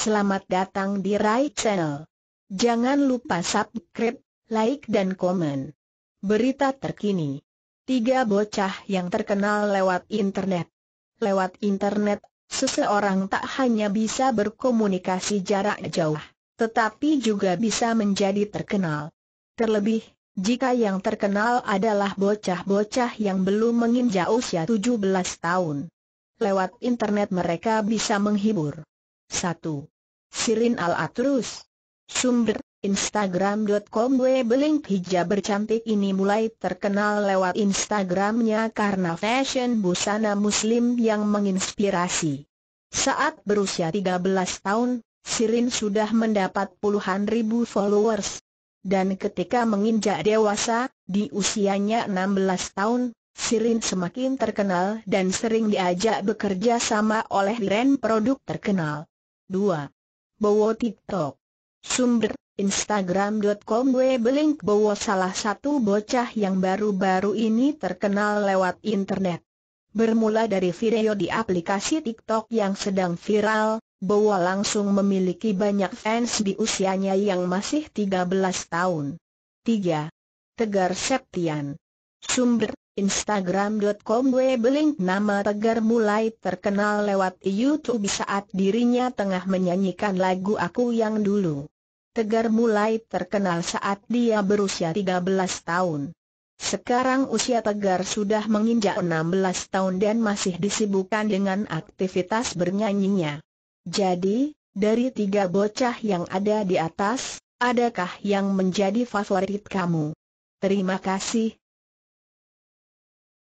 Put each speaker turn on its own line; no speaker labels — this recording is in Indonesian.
Selamat datang di Rai Channel. Jangan lupa subscribe, like dan komen. Berita terkini. Tiga bocah yang terkenal lewat internet. Lewat internet, seseorang tak hanya bisa berkomunikasi jarak jauh, tetapi juga bisa menjadi terkenal. Terlebih, jika yang terkenal adalah bocah-bocah yang belum menginjak usia 17 tahun. Lewat internet mereka bisa menghibur 1. Sirin Al-Atrus Sumber, Instagram.com Webeling hijab bercantik ini mulai terkenal lewat Instagramnya karena fashion busana muslim yang menginspirasi. Saat berusia 13 tahun, Sirin sudah mendapat puluhan ribu followers. Dan ketika menginjak dewasa, di usianya 16 tahun, Sirin semakin terkenal dan sering diajak bekerja sama oleh brand produk terkenal. 2. Bowo TikTok Sumber Instagram.com Webelink Bowo salah satu bocah yang baru-baru ini terkenal lewat internet. Bermula dari video di aplikasi TikTok yang sedang viral, Bowo langsung memiliki banyak fans di usianya yang masih 13 tahun. 3. Tegar Septian Sumber, Instagram.com Webeling Nama Tegar mulai terkenal lewat Youtube saat dirinya tengah menyanyikan lagu Aku Yang Dulu. Tegar mulai terkenal saat dia berusia 13 tahun. Sekarang usia Tegar sudah menginjak 16 tahun dan masih disibukkan dengan aktivitas bernyanyinya. Jadi, dari tiga bocah yang ada di atas, adakah yang menjadi favorit kamu? Terima kasih,